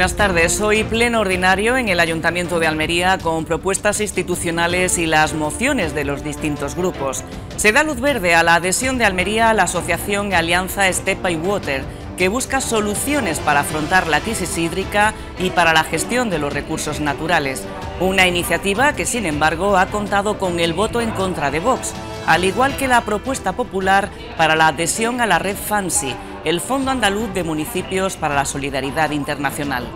buenas tardes. Soy pleno ordinario en el Ayuntamiento de Almería con propuestas institucionales y las mociones de los distintos grupos. Se da luz verde a la adhesión de Almería a la asociación Alianza Estepa y Water, que busca soluciones para afrontar la crisis hídrica y para la gestión de los recursos naturales. Una iniciativa que, sin embargo, ha contado con el voto en contra de Vox, al igual que la propuesta popular para la adhesión a la red Fancy el Fondo Andaluz de Municipios para la Solidaridad Internacional.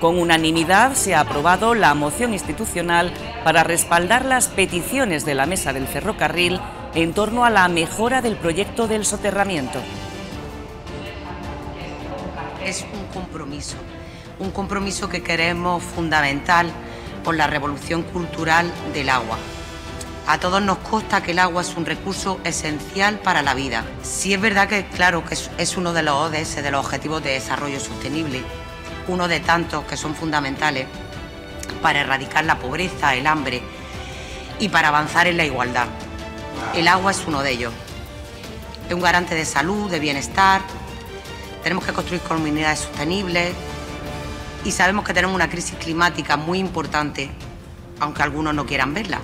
Con unanimidad se ha aprobado la moción institucional para respaldar las peticiones de la Mesa del Ferrocarril en torno a la mejora del proyecto del soterramiento. Es un compromiso, un compromiso que queremos fundamental por la revolución cultural del agua. A todos nos consta que el agua es un recurso esencial para la vida. Si es verdad que, claro, que es uno de los ODS, de los Objetivos de Desarrollo Sostenible, uno de tantos que son fundamentales para erradicar la pobreza, el hambre y para avanzar en la igualdad. El agua es uno de ellos. Es un garante de salud, de bienestar. Tenemos que construir comunidades sostenibles y sabemos que tenemos una crisis climática muy importante, aunque algunos no quieran verla.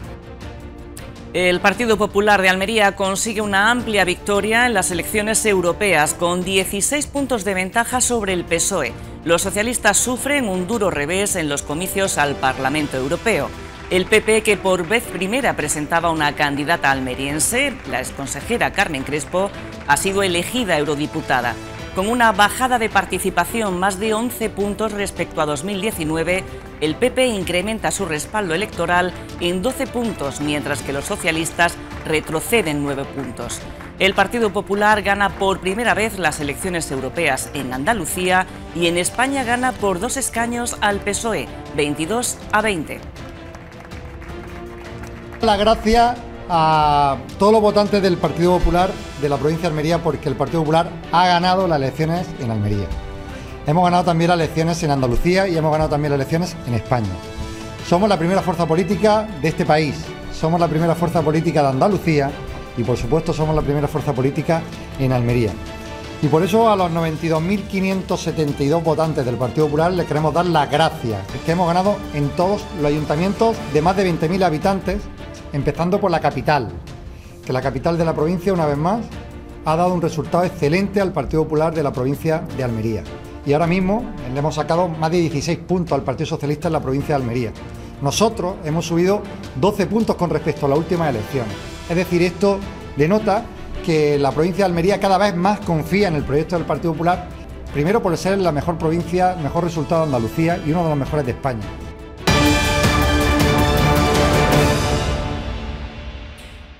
El Partido Popular de Almería consigue una amplia victoria en las elecciones europeas con 16 puntos de ventaja sobre el PSOE. Los socialistas sufren un duro revés en los comicios al Parlamento Europeo. El PP, que por vez primera presentaba una candidata almeriense, la exconsejera Carmen Crespo, ha sido elegida eurodiputada. Con una bajada de participación más de 11 puntos respecto a 2019, el PP incrementa su respaldo electoral en 12 puntos, mientras que los socialistas retroceden 9 puntos. El Partido Popular gana por primera vez las elecciones europeas en Andalucía y en España gana por dos escaños al PSOE, 22 a 20. La gracia a todos los votantes del Partido Popular de la provincia de Almería porque el Partido Popular ha ganado las elecciones en Almería. Hemos ganado también las elecciones en Andalucía y hemos ganado también las elecciones en España. Somos la primera fuerza política de este país, somos la primera fuerza política de Andalucía y por supuesto somos la primera fuerza política en Almería. Y por eso a los 92.572 votantes del Partido Popular les queremos dar las gracias. Es que hemos ganado en todos los ayuntamientos de más de 20.000 habitantes, empezando por la capital, la capital de la provincia, una vez más, ha dado un resultado excelente al Partido Popular de la provincia de Almería. Y ahora mismo le hemos sacado más de 16 puntos al Partido Socialista en la provincia de Almería. Nosotros hemos subido 12 puntos con respecto a las últimas elecciones. Es decir, esto denota que la provincia de Almería cada vez más confía en el proyecto del Partido Popular, primero por ser la mejor provincia, mejor resultado de Andalucía y uno de los mejores de España.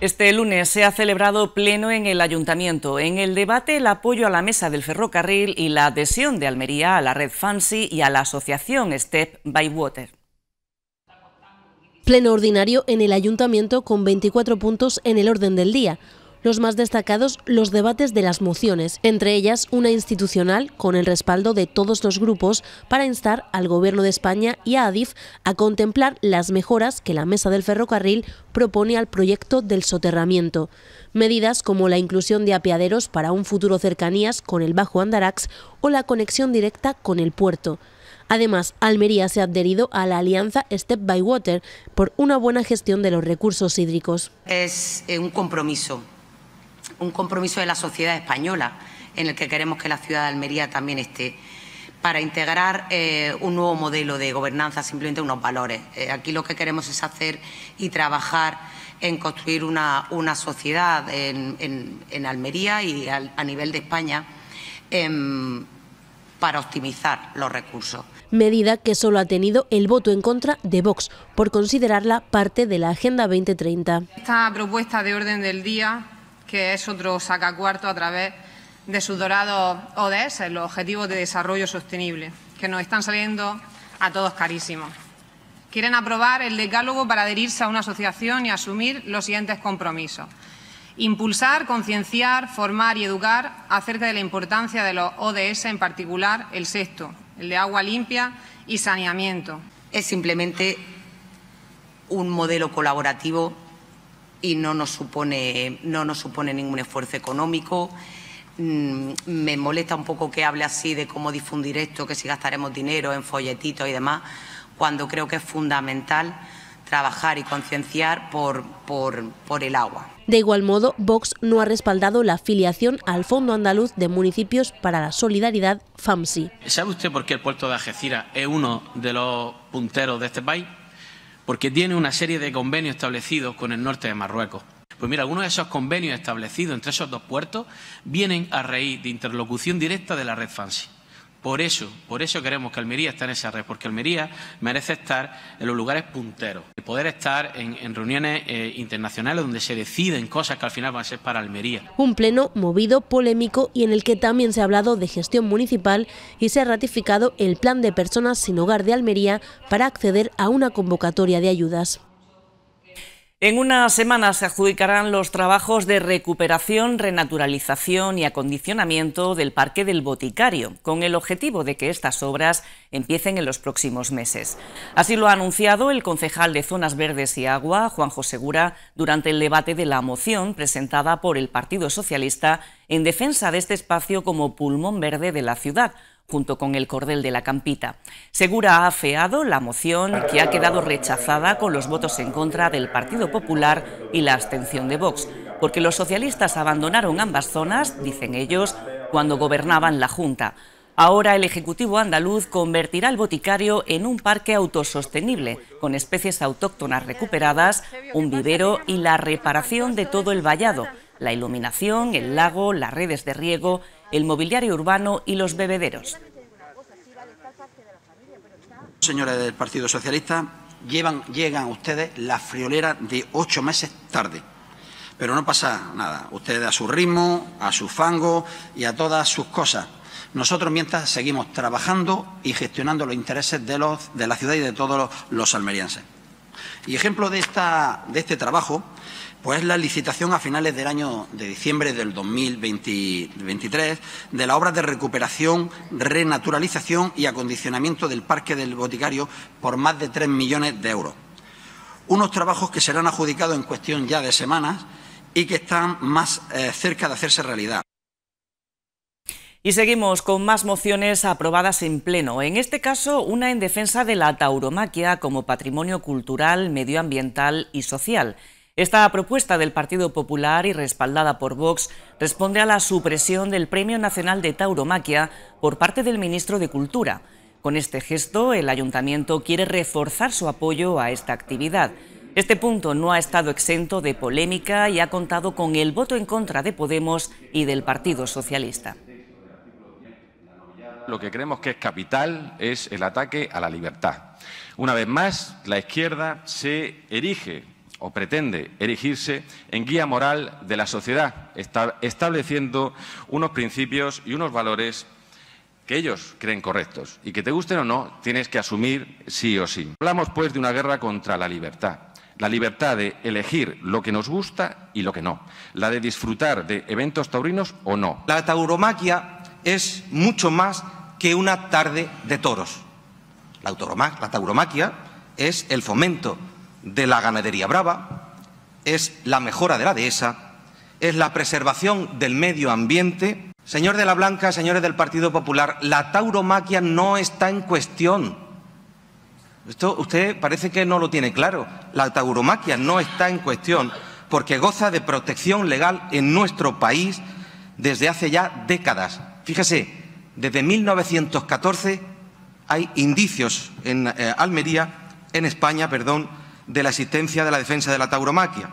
Este lunes se ha celebrado pleno en el Ayuntamiento. En el debate, el apoyo a la mesa del ferrocarril y la adhesión de Almería a la red Fancy... y a la asociación Step by Water. Pleno ordinario en el Ayuntamiento con 24 puntos en el orden del día los más destacados los debates de las mociones, entre ellas una institucional con el respaldo de todos los grupos para instar al Gobierno de España y a Adif a contemplar las mejoras que la Mesa del Ferrocarril propone al proyecto del soterramiento. Medidas como la inclusión de apeaderos para un futuro cercanías con el Bajo Andarax o la conexión directa con el puerto. Además, Almería se ha adherido a la alianza Step by Water por una buena gestión de los recursos hídricos. Es eh, un compromiso un compromiso de la sociedad española en el que queremos que la ciudad de Almería también esté para integrar eh, un nuevo modelo de gobernanza, simplemente unos valores. Eh, aquí lo que queremos es hacer y trabajar en construir una, sociedad en, Almería y a nivel de España em, para optimizar los recursos. Medida que solo ha tenido el voto en contra de Vox por considerarla parte de la Agenda 2030. Esta propuesta de orden del día que es otro sacacuarto a través de sus dorados ODS, los Objetivos de Desarrollo Sostenible, que nos están saliendo a todos carísimos. Quieren aprobar el decálogo para adherirse a una asociación y asumir los siguientes compromisos. Impulsar, concienciar, formar y educar acerca de la importancia de los ODS, en particular el sexto, el de agua limpia y saneamiento. Es simplemente un modelo colaborativo y no nos supone, no nos supone ningún esfuerzo económico. Mm, me molesta un poco que hable así de cómo difundir esto, que si gastaremos dinero en folletitos y demás, cuando creo que es fundamental trabajar y concienciar por, por, por, el agua. De igual modo, Vox no ha respaldado la afiliación al Fondo Andaluz de Municipios para la Solidaridad, FAMSI. ¿Sabe usted por qué el puerto de Algeciras es uno de los punteros de este país? porque tiene una serie de convenios establecidos con el norte de Marruecos. Pues mira, algunos de esos convenios establecidos entre esos dos puertos vienen a raíz de interlocución directa de la red FANSI. Por eso, por eso queremos que Almería esté en esa red, porque Almería merece estar en los lugares punteros, El poder estar en, reuniones eh, internacionales donde se deciden cosas que al final van a ser para Almería. Un pleno movido, polémico y en el que también se ha hablado de gestión municipal y se ha ratificado el plan de personas sin hogar de Almería para acceder a una convocatoria de ayudas. En una semana se adjudicarán los trabajos de recuperación, renaturalización y acondicionamiento del Parque del Boticario, con el objetivo de que estas obras empiecen en los próximos meses. Así lo ha anunciado el concejal de Zonas Verdes y Agua, Juan José Gura, durante el debate de la moción presentada por el Partido Socialista en defensa de este espacio como pulmón verde de la ciudad, junto con el cordel de la campita. Segura ha afeado la moción que ha quedado rechazada con los votos en contra del Partido Popular y la abstención de Vox, porque los socialistas abandonaron ambas zonas, dicen ellos, cuando gobernaban la Junta. Ahora el Ejecutivo andaluz convertirá el boticario en un parque autosostenible, con especies autóctonas recuperadas, un vivero y la reparación de todo el vallado, la iluminación, el lago, las redes de riego el mobiliario urbano y los bebederos. Señores del Partido Socialista, llegan ustedes la friolera de ocho meses tarde. Pero no pasa nada. Ustedes a su ritmo, a su fango y a todas sus cosas. Nosotros, mientras, seguimos trabajando y gestionando los intereses de, los, de la ciudad y de todos los, salmerienses. almerienses. Y ejemplo de, esta, de este trabajo pues la licitación a finales del año de diciembre del 2023 de la obra de recuperación, renaturalización y acondicionamiento del Parque del Boticario por más de 3 millones de euros. Unos trabajos que serán adjudicados en cuestión ya de semanas y que están más eh, cerca de hacerse realidad. Y seguimos con más mociones aprobadas en pleno, en este caso una en defensa de la tauromaquia como patrimonio cultural, medioambiental y social. Esta propuesta del Partido Popular y respaldada por Vox responde a la supresión del Premio Nacional de Tauromaquia por parte del ministro de Cultura. Con este gesto, el ayuntamiento quiere reforzar su apoyo a esta actividad. Este punto no ha estado exento de polémica y ha contado con el voto en contra de Podemos y del Partido Socialista. Lo que creemos que es capital es el ataque a la libertad. Una vez más, la izquierda se erige o pretende erigirse en guía moral de la sociedad, estableciendo unos principios y unos valores que ellos creen correctos y que te gusten o no, tienes que asumir sí o sí. Hablamos pues de una guerra contra la libertad, la libertad de elegir lo que nos gusta y lo que no, la de disfrutar de eventos taurinos o no. La tauromaquia es mucho más que una tarde de toros. La, tauromaquia es el fomento de la ganadería brava, es la mejora de la dehesa, es la preservación del medio ambiente. Señor de la Blanca, señores del Partido Popular, la tauromaquia no está en cuestión. Esto usted parece que no lo tiene claro. La tauromaquia no está en cuestión porque goza de protección legal en nuestro país desde hace ya décadas. Fíjese, desde 1914 hay indicios en eh, Almería, en España, perdón, de la existencia de la defensa de la tauromaquia.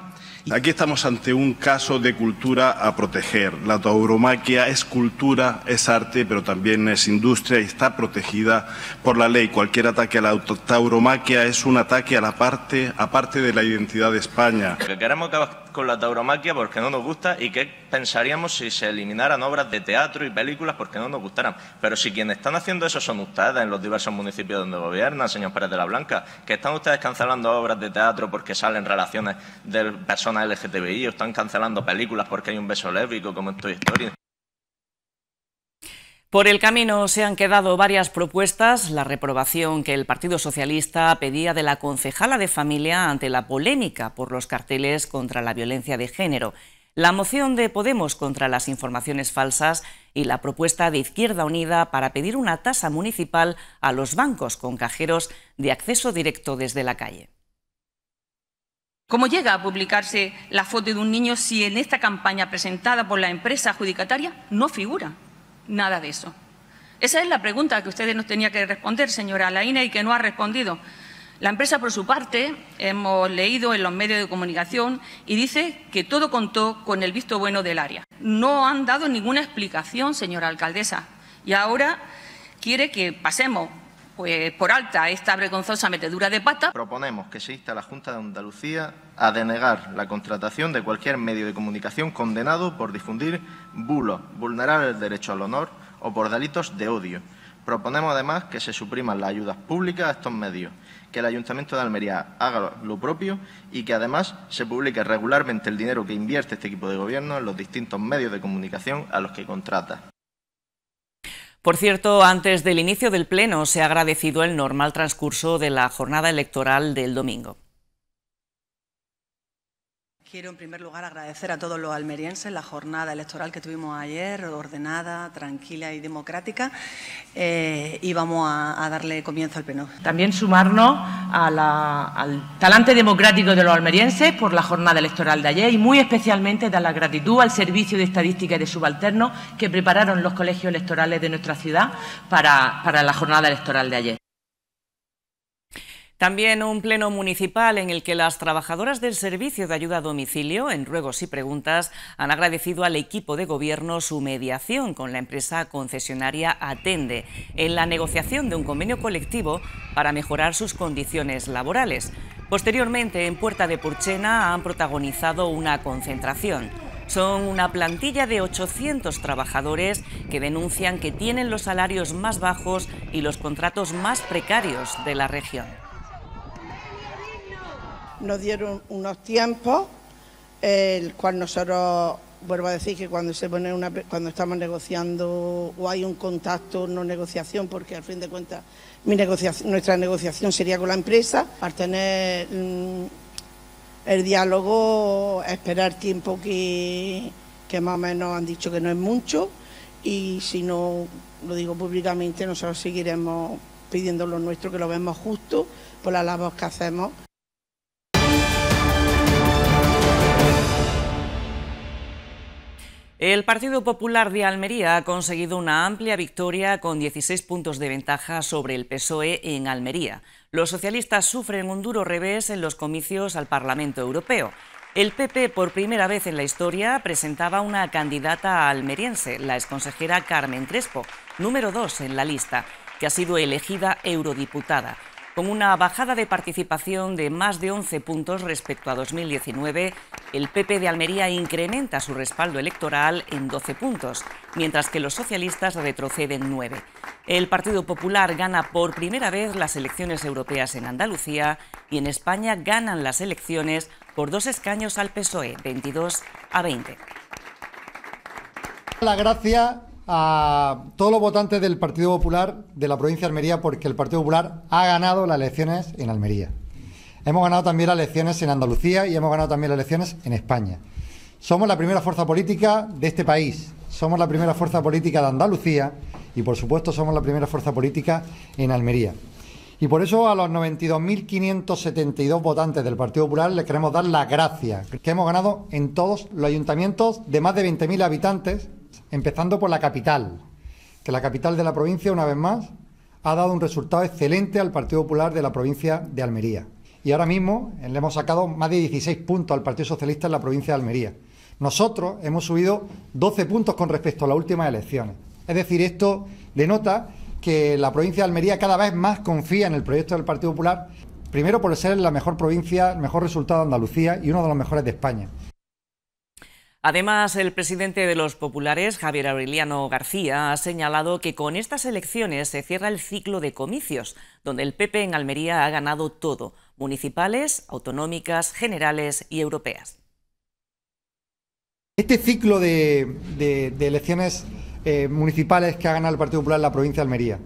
Aquí estamos ante un caso de cultura a proteger. La tauromaquia es cultura, es arte, pero también es industria y está protegida por la ley. Cualquier ataque a la tauromaquia es un ataque a la parte, parte de la identidad de España con la tauromaquia porque no nos gusta y qué pensaríamos si se eliminaran obras de teatro y películas porque no nos gustaran. Pero si quienes están haciendo eso son ustedes en los diversos municipios donde gobiernan, señor Pérez de la Blanca, que están ustedes cancelando obras de teatro porque salen relaciones de personas LGTBI o están cancelando películas porque hay un beso lésbico, como en Toy Story. Por el camino se han quedado varias propuestas, la reprobación que el Partido Socialista pedía de la concejala de familia ante la polémica por los carteles contra la violencia de género, la moción de Podemos contra las informaciones falsas y la propuesta de Izquierda Unida para pedir una tasa municipal a los bancos con cajeros de acceso directo desde la calle. ¿Cómo llega a publicarse la foto de un niño si en esta campaña presentada por la empresa adjudicataria no figura? nada de eso. Esa es la pregunta que ustedes nos tenía que responder, señora Laine, y que no ha respondido. La empresa, por su parte, hemos leído en los medios de comunicación y dice que todo contó con el visto bueno del área. No han dado ninguna explicación, señora alcaldesa, y ahora quiere que pasemos pues, por alta esta vergonzosa metedura de pata. Proponemos que se insta a la Junta de Andalucía a denegar la contratación de cualquier medio de comunicación condenado por difundir bulos, vulnerar el derecho al honor o por delitos de odio. Proponemos además que se supriman las ayudas públicas a estos medios, que el Ayuntamiento de Almería haga lo propio y que además se publique regularmente el dinero que invierte este equipo de gobierno en los distintos medios de comunicación a los que contrata. Por cierto, antes del inicio del Pleno se ha agradecido el normal transcurso de la jornada electoral del domingo. Quiero en primer lugar agradecer a todos los almerienses la jornada electoral que tuvimos ayer, ordenada, tranquila y democrática, eh, y vamos a, darle comienzo al pleno. También sumarnos al talante democrático de los almerienses por la jornada electoral de ayer y muy especialmente dar la gratitud al Servicio de Estadística y de Subalternos que prepararon los colegios electorales de nuestra ciudad para la jornada electoral de ayer. También un pleno municipal en el que las trabajadoras del Servicio de Ayuda a Domicilio, en ruegos y preguntas, han agradecido al equipo de gobierno su mediación con la empresa concesionaria Atende en la negociación de un convenio colectivo para mejorar sus condiciones laborales. Posteriormente, en Puerta de Purchena han protagonizado una concentración. Son una plantilla de 800 trabajadores que denuncian que tienen los salarios más bajos y los contratos más precarios de la región nos dieron unos tiempos, el cual nosotros, vuelvo a decir que cuando, se pone una, cuando estamos negociando o hay un contacto, no negociación, porque al fin de cuentas nuestra negociación sería con la empresa, para tener mm, el diálogo, esperar tiempo que, más o menos han dicho que no es mucho y si no lo digo públicamente, nosotros seguiremos pidiendo lo nuestro, que lo vemos justo por las labor que hacemos El Partido Popular de Almería ha conseguido una amplia victoria con 16 puntos de ventaja sobre el PSOE en Almería. Los socialistas sufren un duro revés en los comicios al Parlamento Europeo. El PP, por primera vez en la historia, presentaba una candidata almeriense, la exconsejera Carmen Crespo, número 2 en la lista, que ha sido elegida eurodiputada con una bajada de participación de más de 11 puntos respecto a 2019, el PP de Almería incrementa su respaldo electoral en 12 puntos, mientras que los socialistas retroceden 9. El Partido Popular gana por primera vez las elecciones europeas en Andalucía y en España ganan las elecciones por dos escaños al PSOE, 22 a 20. La gracia a todos los votantes del Partido Popular de la provincia de Almería porque el Partido Popular ha ganado las elecciones en Almería. Hemos ganado también las elecciones en Andalucía y hemos ganado también las elecciones en España. Somos la primera fuerza política de este país, somos la primera fuerza política de Andalucía y por supuesto somos la primera fuerza política en Almería. Y por eso a los 92.572 votantes del Partido Popular les queremos dar las gracias, que hemos ganado en todos los ayuntamientos de más de 20.000 habitantes empezando por la capital, que la capital de la provincia, una vez más, ha dado un resultado excelente al Partido Popular de la provincia de Almería. Y ahora mismo eh, le hemos sacado más de 16 puntos al Partido Socialista en la provincia de Almería. Nosotros hemos subido 12 puntos con respecto a las últimas elecciones. Es decir, esto denota que la provincia de Almería cada vez más confía en el proyecto del Partido Popular, primero por ser la mejor provincia, el mejor resultado de Andalucía y uno de los mejores de España. Además, el presidente de los populares, Javier Aureliano García, ha señalado que con estas elecciones se cierra el ciclo de comicios, donde el PP en Almería ha ganado todo, municipales, autonómicas, generales y europeas. Este ciclo de, elecciones eh, municipales que ha ganado el Partido Popular en la provincia de Almería,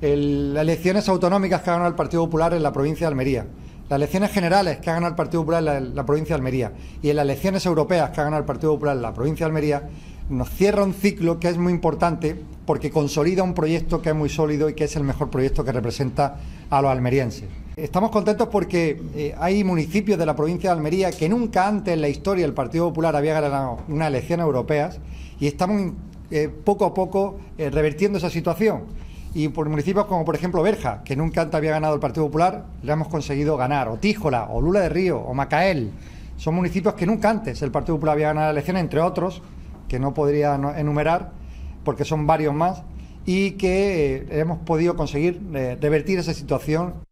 las elecciones autonómicas que ha ganado el Partido Popular en la provincia de Almería, las elecciones generales que ha ganado el Partido Popular en la, provincia de Almería y en las elecciones europeas que ha ganado el Partido Popular en la provincia de Almería, nos cierra un ciclo que es muy importante porque consolida un proyecto que es muy sólido y que es el mejor proyecto que representa a los almerienses. Estamos contentos porque eh, hay municipios de la provincia de Almería que nunca antes en la historia el Partido Popular había ganado unas elecciones europeas y estamos eh, poco a poco eh, revirtiendo esa situación y por municipios como por ejemplo Berja, que nunca antes había ganado el Partido Popular, le hemos conseguido ganar, o Tíjola, o Lula de Río, o Macael. Son municipios que nunca antes el Partido Popular había ganado la elección, entre otros, que no podría enumerar, porque son varios más, y que eh, hemos podido conseguir eh, revertir esa situación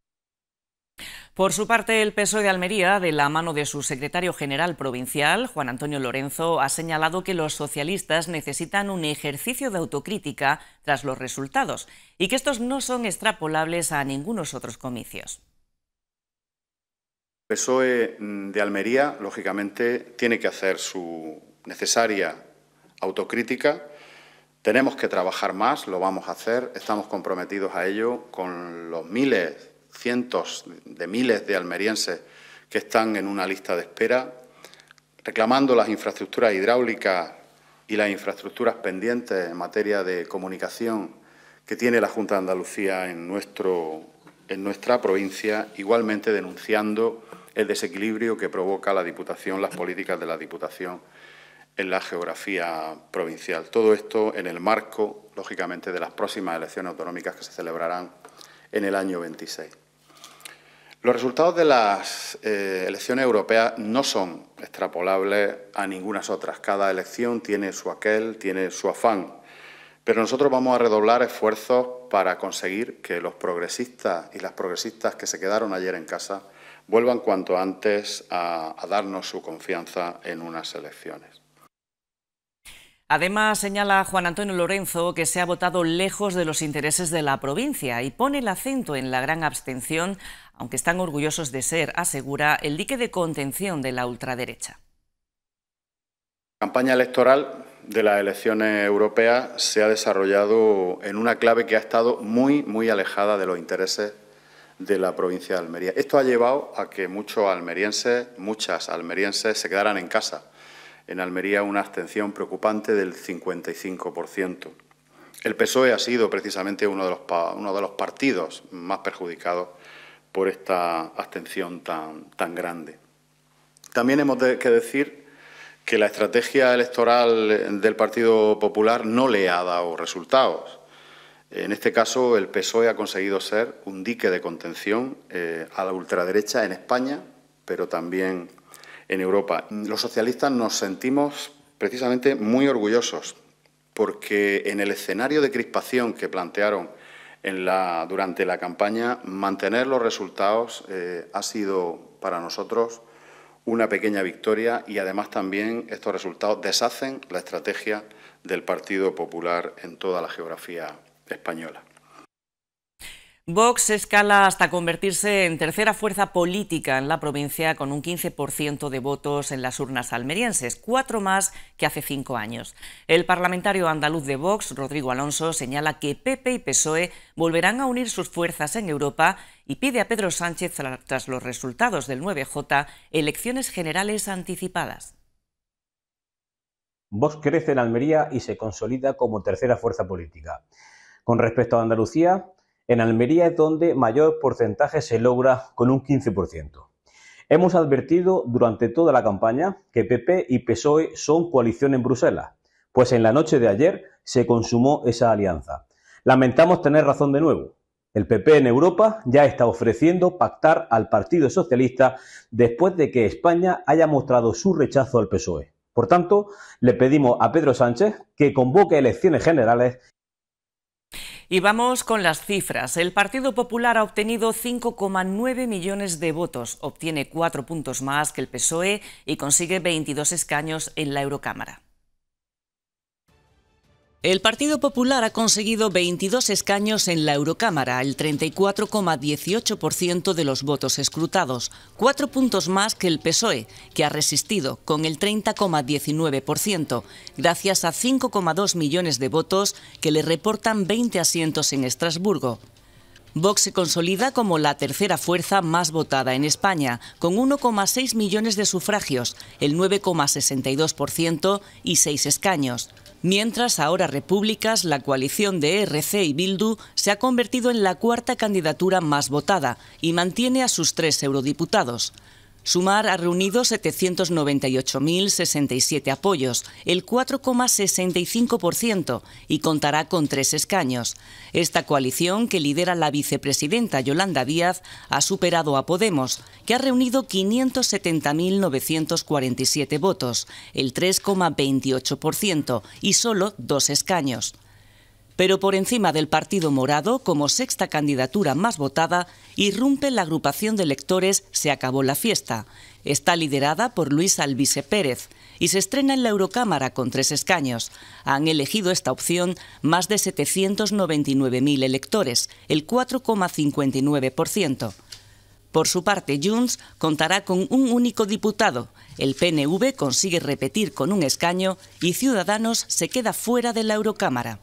por su parte, el PSOE de Almería, de la mano de su secretario general provincial, Juan Antonio Lorenzo, ha señalado que los socialistas necesitan un ejercicio de autocrítica tras los resultados y que estos no son extrapolables a ningunos otros comicios. El PSOE de Almería, lógicamente, tiene que hacer su necesaria autocrítica. Tenemos que trabajar más, lo vamos a hacer, estamos comprometidos a ello con los miles cientos de miles de almerienses que están en una lista de espera, reclamando las infraestructuras hidráulicas y las infraestructuras pendientes en materia de comunicación que tiene la Junta de Andalucía en, en nuestra provincia, igualmente denunciando el desequilibrio que provoca la Diputación, las políticas de la Diputación en la geografía provincial. Todo esto en el marco, lógicamente, de las próximas elecciones autonómicas que se celebrarán en el año 26. Los resultados de las eh, elecciones europeas no son extrapolables a ninguna otras. Cada elección tiene su aquel, tiene su afán. Pero nosotros vamos a redoblar esfuerzos para conseguir que los progresistas y las progresistas que se quedaron ayer en casa vuelvan cuanto antes a, a darnos su confianza en unas elecciones. Además, señala Juan Antonio Lorenzo que se ha votado lejos de los intereses de la provincia y pone el acento en la gran abstención aunque están orgullosos de ser, asegura, el dique de contención de la ultraderecha. La campaña electoral de las elecciones europeas se ha desarrollado en una clave que ha estado muy, muy alejada de los intereses de la provincia de Almería. Esto ha llevado a que muchos almerienses, muchas almerienses, se quedaran en casa. En Almería una abstención preocupante del 55%. El PSOE ha sido precisamente uno de los, uno de los partidos más perjudicados por esta abstención tan, tan grande. También hemos de, que decir que la estrategia electoral del Partido Popular no le ha dado resultados. En este caso, el PSOE ha conseguido ser un dique de contención eh, a la ultraderecha en España, pero también en Europa. Los socialistas nos sentimos precisamente muy orgullosos porque en el escenario de crispación que plantearon la, durante la campaña, mantener los resultados eh, ha sido para nosotros una pequeña victoria y además también estos resultados deshacen la estrategia del Partido Popular en toda la geografía española. Vox escala hasta convertirse en tercera fuerza política en la provincia con un 15% de votos en las urnas almerienses, cuatro más que hace cinco años. El parlamentario andaluz de Vox, Rodrigo Alonso, señala que PP y PSOE volverán a unir sus fuerzas en Europa y pide a Pedro Sánchez, tras los resultados del 9J, elecciones generales anticipadas. Vox crece en Almería y se consolida como tercera fuerza política. Con respecto a Andalucía, en Almería es donde mayor porcentaje se logra con un 15%. Hemos advertido durante toda la campaña que PP y PSOE son coalición en Bruselas, pues en la noche de ayer se consumó esa alianza. Lamentamos tener razón de nuevo. El PP en Europa ya está ofreciendo pactar al Partido Socialista después de que España haya mostrado su rechazo al PSOE. Por tanto, le pedimos a Pedro Sánchez que convoque elecciones generales y vamos con las cifras. El Partido Popular ha obtenido 5,9 millones de votos, obtiene cuatro puntos más que el PSOE y consigue 22 escaños en la Eurocámara. El Partido Popular ha conseguido 22 escaños en la Eurocámara, el 34,18% de los votos escrutados, cuatro puntos más que el PSOE, que ha resistido con el 30,19%, gracias a 5,2 millones de votos que le reportan 20 asientos en Estrasburgo. Vox se consolida como la tercera fuerza más votada en España, con 1,6 millones de sufragios, el 9,62% y 6 escaños. Mientras ahora Repúblicas, la coalición de ERC y Bildu se ha convertido en la cuarta candidatura más votada y mantiene a sus tres eurodiputados. Sumar ha reunido 798.067 apoyos, el 4,65%, y contará con tres escaños. Esta coalición, que lidera la vicepresidenta Yolanda Díaz, ha superado a Podemos, que ha reunido 570.947 votos, el 3,28%, y solo dos escaños. Pero por encima del Partido Morado, como sexta candidatura más votada, irrumpe la agrupación de electores Se acabó la fiesta. Está liderada por Luis Alvise Pérez y se estrena en la Eurocámara con tres escaños. Han elegido esta opción más de 799.000 electores, el 4,59%. Por su parte, Junts contará con un único diputado. El PNV consigue repetir con un escaño y Ciudadanos se queda fuera de la Eurocámara.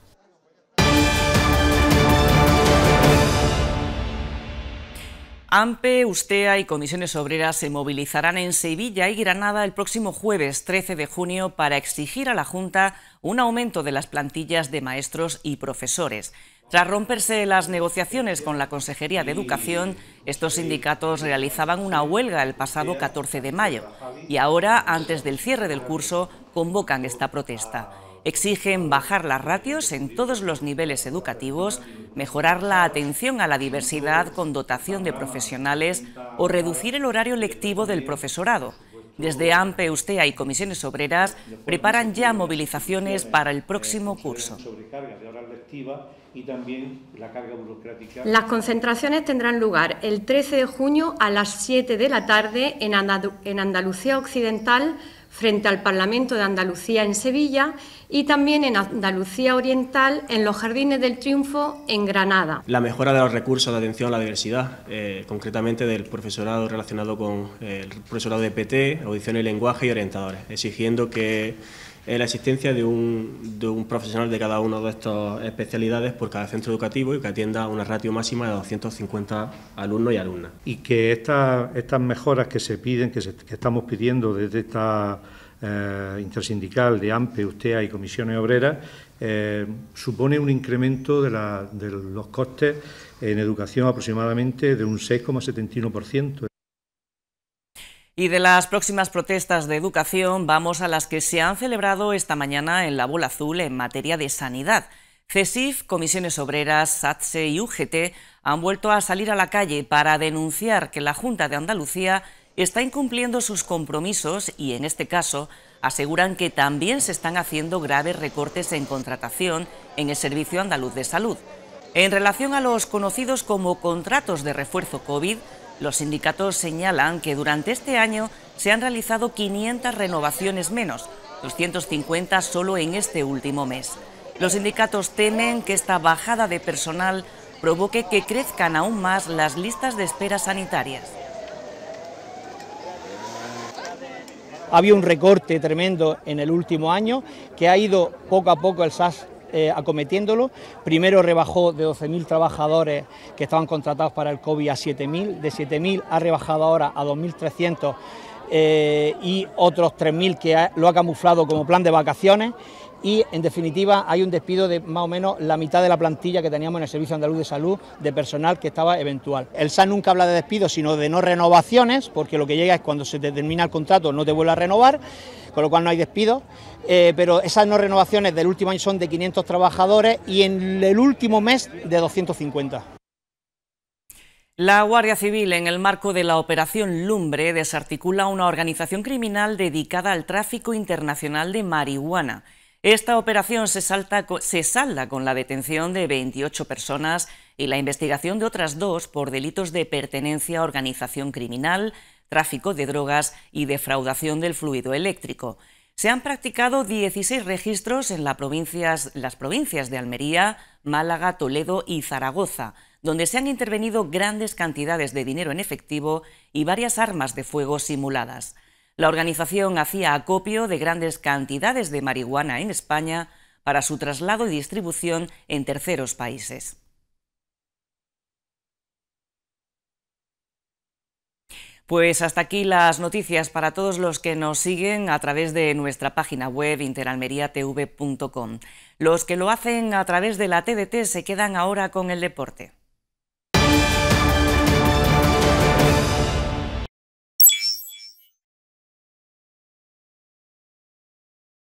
AMPE, USTEA y Comisiones Obreras se movilizarán en Sevilla y Granada el próximo jueves 13 de junio para exigir a la Junta un aumento de las plantillas de maestros y profesores. Tras romperse las negociaciones con la Consejería de Educación, estos sindicatos realizaban una huelga el pasado 14 de mayo y ahora, antes del cierre del curso, convocan esta protesta. Exigen bajar las ratios en todos los niveles educativos, mejorar la atención a la diversidad con dotación de profesionales o reducir el horario lectivo del profesorado. Desde AMPE, USTEA y Comisiones Obreras preparan ya movilizaciones para el próximo curso. Las concentraciones tendrán lugar el 13 de junio a las 7 de la tarde en Andalucía Occidental frente al Parlamento de Andalucía en Sevilla y también en Andalucía Oriental, en los Jardines del Triunfo en Granada. La mejora de los recursos de atención a la diversidad, eh, concretamente del profesorado relacionado con eh, el profesorado de PT, audición y lenguaje y orientadores, exigiendo que la existencia de un, de un profesional de cada una de estas especialidades por cada centro educativo y que atienda una ratio máxima de 250 alumnos y alumnas. Y que estas mejoras que se piden, que, estamos pidiendo desde esta eh, intersindical de AMPE, USTEA y comisiones obreras, eh, supone un incremento de, la, de los costes en educación aproximadamente de un 6,71%. Y de las próximas protestas de educación vamos a las que se han celebrado esta mañana en la Bola Azul en materia de sanidad. CESIF, Comisiones Obreras, SATSE y UGT han vuelto a salir a la calle para denunciar que la Junta de Andalucía está incumpliendo sus compromisos y, en este caso, aseguran que también se están haciendo graves recortes en contratación en el Servicio Andaluz de Salud. En relación a los conocidos como contratos de refuerzo COVID, los sindicatos señalan que durante este año se han realizado 500 renovaciones menos, 250 solo en este último mes. Los sindicatos temen que esta bajada de personal provoque que crezcan aún más las listas de espera sanitarias. Había un recorte tremendo en el último año que ha ido poco a poco el SAS eh, acometiéndolo. Primero rebajó de 12.000 trabajadores que estaban contratados para el COVID a 7.000, de 7.000 ha rebajado ahora a 2.300. Eh, y otros 3.000 que lo ha camuflado como plan de vacaciones y en definitiva hay un despido de más o menos la mitad de la plantilla que teníamos en el Servicio Andaluz de Salud de personal que estaba eventual. El SAN nunca habla de despido sino de no renovaciones porque lo que llega es cuando se termina el contrato no te vuelve a renovar con lo cual no hay despido. Eh, pero esas no renovaciones del último año son de 500 trabajadores y en el último mes de 250. La Guardia Civil, en el marco de la Operación Lumbre, desarticula una organización criminal dedicada al tráfico internacional de marihuana. Esta operación se, salta, se, salda con la detención de 28 personas y la investigación de otras dos por delitos de pertenencia a organización criminal, tráfico de drogas y defraudación del fluido eléctrico. Se han practicado 16 registros en las provincias de Almería, Málaga, Toledo y Zaragoza, donde se han intervenido grandes cantidades de dinero en efectivo y varias armas de fuego simuladas. La organización hacía acopio de grandes cantidades de marihuana en España para su traslado y distribución en terceros países. Pues hasta aquí las noticias para todos los que nos siguen a través de nuestra página web interalmeriatv.com. Los que lo hacen a través de la TDT se quedan ahora con el deporte.